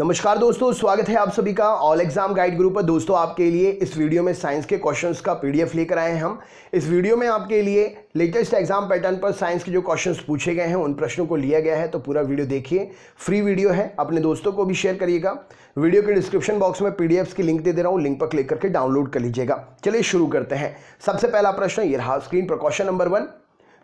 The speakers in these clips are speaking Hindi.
नमस्कार दोस्तों स्वागत है आप सभी का ऑल एग्जाम गाइड ग्रुप पर दोस्तों आपके लिए इस वीडियो में साइंस के क्वेश्चंस का पीडीएफ लेकर आए हैं हम इस वीडियो में आपके लिए लेटेस्ट एग्जाम पैटर्न पर साइंस के जो क्वेश्चंस पूछे गए हैं उन प्रश्नों को लिया गया है तो पूरा वीडियो देखिए फ्री वीडियो है अपने दोस्तों को भी शेयर करिएगा वीडियो के डिस्क्रिप्शन बॉक्स में पी की लिंक दे दे रहा हूँ लिंक पर क्लिक करके डाउनलोड कर लीजिएगा चलिए शुरू करते हैं सबसे पहला प्रश्न ये रहा स्क्रीन पर क्वेश्चन नंबर वन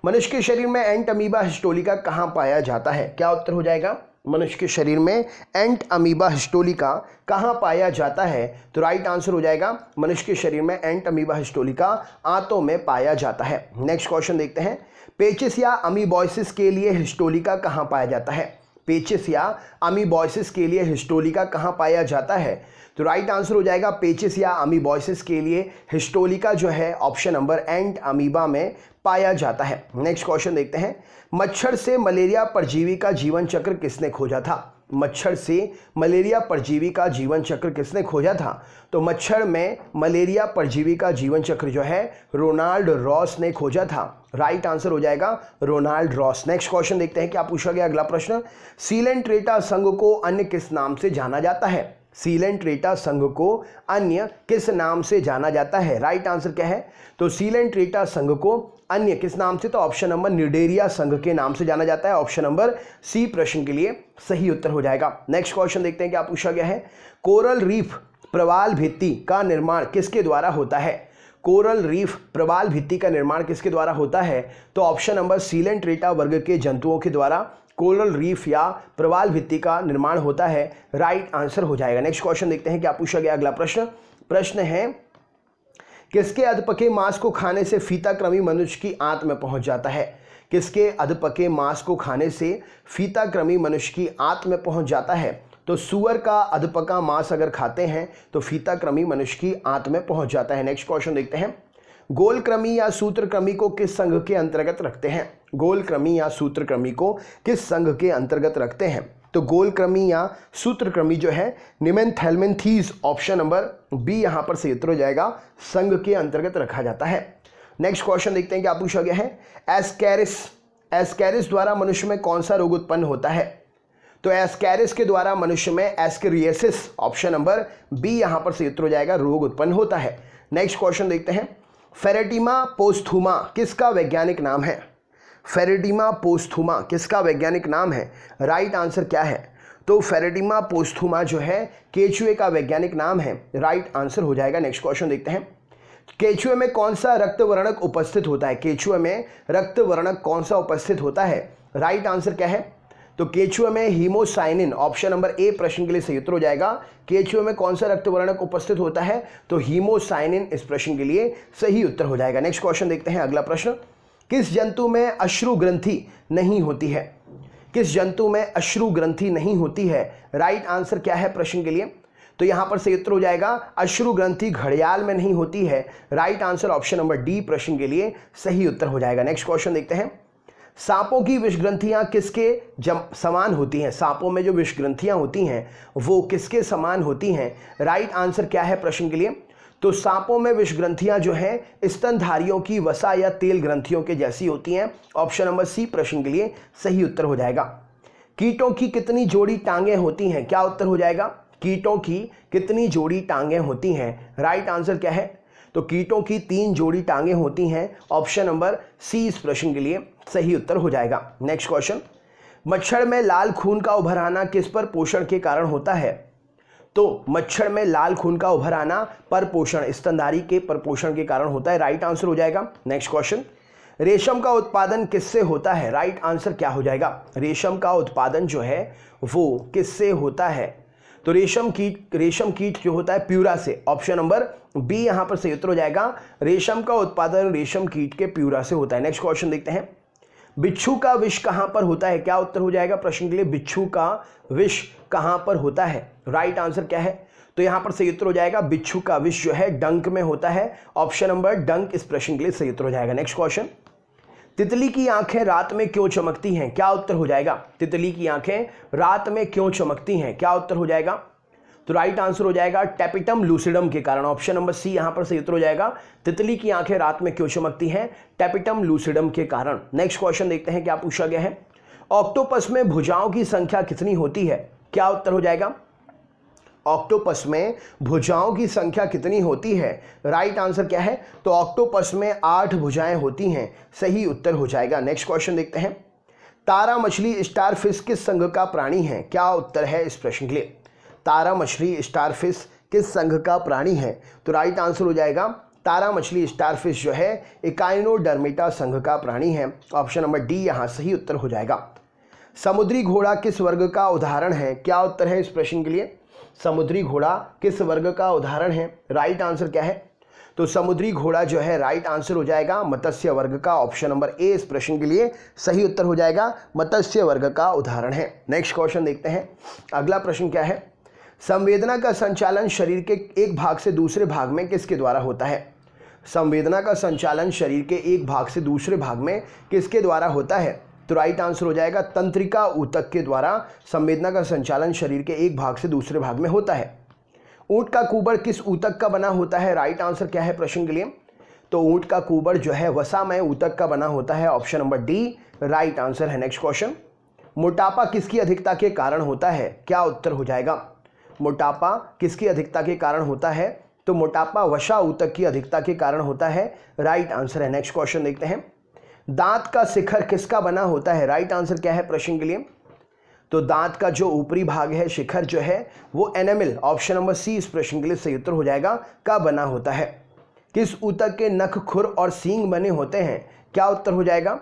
मनुष्य के शरीर में एंटमीबा हिस्टोलिका कहाँ पाया जाता है क्या उत्तर हो जाएगा मनुष्य के शरीर में एंट अमीबा हिस्टोलिका कहाँ पाया जाता है तो राइट आंसर हो जाएगा मनुष्य के शरीर में एंट अमीबा हिस्टोलिका आंतों में पाया जाता है नेक्स्ट क्वेश्चन देखते हैं पेचिस या अमीबॉइसिस के लिए हिस्टोलिका कहाँ पाया जाता है पेचिस या अमीबॉयसिस के लिए हिस्टोलिका कहाँ पाया जाता है तो राइट आंसर हो जाएगा पेचिस या अमीबॉयसिस के लिए हिस्टोलिका जो है ऑप्शन नंबर एंड अमीबा में पाया जाता है नेक्स्ट क्वेश्चन देखते हैं मच्छर से मलेरिया परजीवी का जीवन चक्र किसने खोजा था मच्छर से मलेरिया परजीवी का जीवन चक्र किसने खोजा था तो मच्छर में मलेरिया परजीवी का जीवन चक्र जो है रोनाल्ड रॉस ने खोजा था राइट आंसर हो जाएगा रोनाल्ड रॉस नेक्स्ट क्वेश्चन देखते हैं क्या पूछा गया अगला प्रश्न सीलेंट्रेटा संघ को अन्य किस नाम से जाना जाता है सीलन ट्रेटा संघ को अन्य किस नाम से जाना जाता है राइट आंसर क्या है तो सीलेंट्रेटा संघ को अन्य किस नाम से तो ऑप्शन नंबर निडेरिया संघ के नाम से जाना जाता है ऑप्शन नंबर सी प्रश्न के लिए सही उत्तर हो जाएगा नेक्स्ट क्वेश्चन देखते हैं क्या पूछा गया है कोरल रीफ प्रवाल भित्ति का निर्माण किसके द्वारा होता है कोरल रीफ प्रवाल भित्ति का निर्माण किसके द्वारा होता है तो ऑप्शन नंबर सीलन ट्रेटा वर्ग के जंतुओं के द्वारा कोरल रीफ या प्रवाल भित्ति का निर्माण होता है राइट आंसर हो जाएगा नेक्स्ट क्वेश्चन देखते हैं क्या पूछा गया अगला प्रश्न प्रश्न है किसके अधपके मांस को खाने से फीता क्रमी मनुष्य की आंत में पहुंच जाता है किसके अधपके मांस को खाने से फीता क्रमी मनुष्य की आंत में पहुंच जाता है तो सुअर का अधपका मांस अगर खाते हैं तो फीता क्रमी मनुष्य की आंत में पहुंच जाता है नेक्स्ट क्वेश्चन देखते हैं गोलक्रमी या सूत्रक्रमी को किस संघ के अंतर्गत रखते हैं गोलक्रमी या सूत्रक्रमी को किस संघ के अंतर्गत रखते हैं तो गोलक्रमी या सूत्रक्रमी जो है निमेंथेलमेंथीज ऑप्शन नंबर बी यहां पर सही उत्तर हो जाएगा संघ के अंतर्गत रखा जाता है नेक्स्ट क्वेश्चन देखते हैं क्या पूछा गया है एस्कैरिस एस्कैरिस द्वारा मनुष्य में कौन सा रोग उत्पन्न होता है तो एस्कैरिस के द्वारा मनुष्य में एस्क्रियसिस ऑप्शन नंबर बी यहां पर से उत्तर हो जाएगा रोग उत्पन्न होता है नेक्स्ट क्वेश्चन देखते हैं फेरेटिमा पोस्थुमा किसका वैज्ञानिक नाम है फेरेटिमा पोस्थुमा किसका वैज्ञानिक नाम है राइट आंसर क्या है तो फेरेटिमा पोस्थुमा जो है केचुए का वैज्ञानिक नाम है राइट आंसर हो जाएगा नेक्स्ट क्वेश्चन देखते हैं केचुए में कौन सा रक्तवर्णक उपस्थित होता है केचुए में रक्तवर्णक कौन सा उपस्थित होता है राइट आंसर क्या है तो केचुए में हीमोसाइनिन ऑप्शन नंबर ए प्रश्न के लिए सही उत्तर हो जाएगा केचुए में कौन सा रक्तवर्णक उपस्थित होता है तो हीमोसाइनिन इस प्रश्न के लिए सही उत्तर हो जाएगा नेक्स्ट क्वेश्चन देखते हैं अगला प्रश्न किस जंतु में अश्रु ग्रंथि नहीं होती है किस जंतु में अश्रु ग्रंथि नहीं होती है राइट right आंसर क्या है प्रश्न के लिए तो यहां पर सही उत्तर हो जाएगा अश्रु ग्रंथि घड़ियाल में नहीं होती है right answer option number D प्रश्न के लिए सही उत्तर हो जाएगा नेक्स्ट क्वेश्चन देखते हैं सांपों की विष ग्रंथियां किसके जम समान होती हैं सांपों में जो विष ग्रंथियां होती हैं वो किसके समान होती हैं राइट आंसर क्या है प्रश्न के लिए तो सांपों में विष ग्रंथियां जो हैं स्तनधारियों की वसा या तेल ग्रंथियों के जैसी होती हैं ऑप्शन नंबर सी प्रश्न के लिए सही उत्तर हो जाएगा कीटों की कितनी जोड़ी टांगें होती हैं क्या उत्तर हो जाएगा कीटों की कितनी जोड़ी टांगें होती हैं राइट आंसर क्या है तो कीटों की तीन जोड़ी टांगे होती हैं ऑप्शन नंबर सी इस प्रश्न के लिए सही उत्तर हो जाएगा नेक्स्ट क्वेश्चन मच्छर में लाल खून का उभर आना किस पर पोषण के कारण होता है तो मच्छर में लाल खून का उभर आना पर पोषण स्तनधारी के पर पोषण के कारण होता है राइट आंसर हो जाएगा नेक्स्ट क्वेश्चन रेशम का उत्पादन किससे होता है राइट आंसर क्या हो जाएगा रेशम का उत्पादन जो है वो किससे होता है तो रेशम कीट रेशम कीट जो होता है प्यूरा से ऑप्शन नंबर बी यहां पर सही उत्तर हो जाएगा रेशम का उत्पादन रेशम कीट के प्यूरा से होता है नेक्स्ट क्वेश्चन देखते हैं बिच्छू का विष कहां पर होता है क्या उत्तर हो जाएगा प्रश्न के लिए बिच्छू का विष कहां पर होता है राइट आंसर क्या है तो यहां पर सही उत्तर हो जाएगा बिच्छू का विष जो है डंक में होता है ऑप्शन नंबर डंक इस प्रश्न के लिए सही उत्तर हो जाएगा नेक्स्ट क्वेश्चन तितली की आंखें रात में क्यों चमकती हैं क्या उत्तर हो जाएगा तितली की आंखें रात में क्यों चमकती हैं क्या उत्तर हो जाएगा तो राइट आंसर हो जाएगा टेपिटम लूसिडम के कारण ऑप्शन नंबर सी यहां पर सही उत्तर हो जाएगा तितली की आंखें रात में क्यों चमकती हैं टेपिटम लूसिडम के कारण नेक्स्ट क्वेश्चन देखते हैं क्या पूछा गया है ऑक्टोपस में भुजाओं की संख्या कितनी होती है क्या उत्तर हो जाएगा ऑक्टोपस में भुजाओं की संख्या कितनी होती है राइट right आंसर क्या है तो ऑक्टोपस में आठ भुजाएं होती हैं सही उत्तर हो जाएगा नेक्स्ट क्वेश्चन देखते हैं तारा मछली स्टार फिश किस संघ का प्राणी है क्या उत्तर है इस प्रश्न के लिए तारा मछली स्टार फिश किस संघ का प्राणी है तो राइट आंसर हो जाएगा तारा मछली स्टार फिश जो है इकाइनोडर्मेटा संघ का प्राणी है ऑप्शन नंबर डी यहाँ सही उत्तर हो जाएगा समुद्री घोड़ा किस वर्ग का उदाहरण है क्या उत्तर है इस प्रश्न के लिए समुद्री घोड़ा किस वर्ग का उदाहरण है राइट आंसर क्या है तो समुद्री घोड़ा जो है राइट आंसर हो जाएगा मत्स्य वर्ग का ऑप्शन नंबर ए इस प्रश्न के लिए सही उत्तर हो जाएगा मत्स्य वर्ग का उदाहरण है नेक्स्ट क्वेश्चन देखते हैं अगला प्रश्न क्या है संवेदना का संचालन शरीर के एक भाग से दूसरे भाग में किसके द्वारा होता है संवेदना का संचालन शरीर के एक भाग से दूसरे भाग में किसके द्वारा होता है तो राइट आंसर हो जाएगा तंत्रिका ऊतक के द्वारा संवेदना का संचालन शरीर के एक भाग से दूसरे भाग में होता है ऊंट का कुबर किस ऊतक का बना होता है राइट आंसर क्या है प्रश्न के लिए तो ऊंट का कुबर जो है वसामय ऊतक का बना होता है option number D right answer है नेक्स्ट क्वेश्चन मोटापा किसकी अधिकता के कारण होता है क्या उत्तर हो जाएगा मोटापा किसकी अधिकता के कारण होता है तो मोटापा वशा ऊतक की अधिकता के कारण होता है राइट आंसर है नेक्स्ट क्वेश्चन देखते हैं दांत का शिखर किसका बना होता है राइट आंसर क्या है प्रश्न के लिए तो दांत का जो ऊपरी भाग है शिखर जो है वो एनेमिल ऑप्शन नंबर सी इस प्रश्न के लिए सही उत्तर हो जाएगा का बना होता है किस ऊतक के नख खुर और सींग बने होते हैं क्या उत्तर हो जाएगा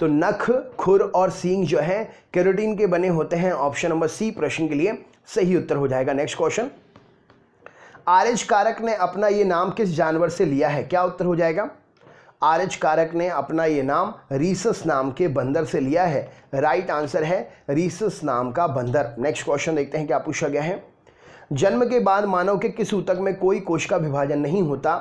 तो नख खुर और सींग जो है कैरोटीन के बने होते हैं ऑप्शन नंबर सी प्रश्न के लिए सही उत्तर हो जाएगा नेक्स्ट क्वेश्चन आर्यज कारक ने अपना ये नाम किस जानवर से लिया है क्या उत्तर हो जाएगा आर्य कारक ने अपना ये नाम रीसस नाम के बंदर से लिया है राइट आंसर है रीसस नाम का बंदर नेक्स्ट क्वेश्चन देखते हैं क्या पूछा गया है जन्म के बाद मानव के किस ऊतक में कोई कोशिका विभाजन नहीं होता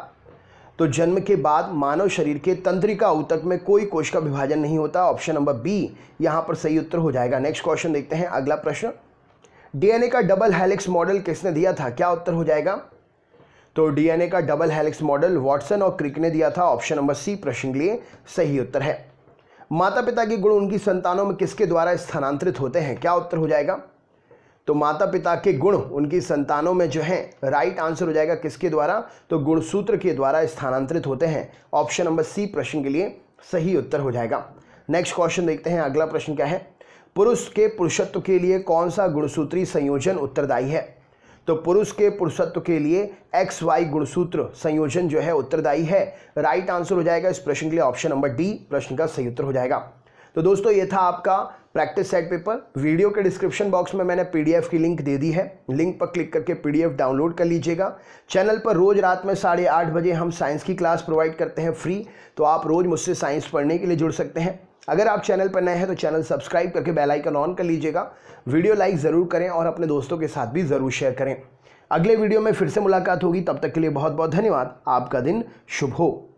तो जन्म के बाद मानव शरीर के तंत्रिका ऊतक में कोई कोशिका विभाजन नहीं होता ऑप्शन नंबर बी यहाँ पर सही उत्तर हो जाएगा नेक्स्ट क्वेश्चन देखते हैं अगला प्रश्न डीएनए का डबल हेलिक्स मॉडल किसने दिया था क्या उत्तर हो जाएगा तो डीएनए का डबल हेलिक्स मॉडल वॉटसन और क्रिक ने दिया था ऑप्शन नंबर सी प्रश्न के लिए सही उत्तर है माता पिता के गुण उनकी संतानों में किसके द्वारा स्थानांतरित होते हैं क्या उत्तर हो जाएगा तो माता पिता के गुण उनकी संतानों में जो है राइट आंसर हो जाएगा किसके द्वारा तो गुणसूत्र के द्वारा स्थानांतरित होते हैं ऑप्शन नंबर सी प्रश्न के लिए सही उत्तर हो जाएगा नेक्स्ट क्वेश्चन देखते हैं अगला प्रश्न क्या है पुरुष के पुरुषत्व के लिए कौन सा गुणसूत्री संयोजन उत्तरदायी है तो पुरुष के पुरुषत्व के लिए एक्स वाई गुणसूत्र संयोजन जो है उत्तरदायी है राइट आंसर हो जाएगा इस प्रश्न के लिए ऑप्शन नंबर डी प्रश्न का सही उत्तर हो जाएगा तो दोस्तों ये था आपका प्रैक्टिस सेट पेपर वीडियो के डिस्क्रिप्शन बॉक्स में मैंने पीडीएफ की लिंक दे दी है लिंक पर क्लिक करके पीडीएफ डाउनलोड कर लीजिएगा चैनल पर रोज़ रात में साढ़े आठ बजे हम साइंस की क्लास प्रोवाइड करते हैं फ्री तो आप रोज़ मुझसे साइंस पढ़ने के लिए जुड़ सकते हैं अगर आप चैनल पर नए हैं तो चैनल सब्सक्राइब करके बेल आइकन ऑन कर लीजिएगा वीडियो लाइक ज़रूर करें और अपने दोस्तों के साथ भी ज़रूर शेयर करें अगले वीडियो में फिर से मुलाकात होगी तब तक के लिए बहुत बहुत धन्यवाद आपका दिन शुभ हो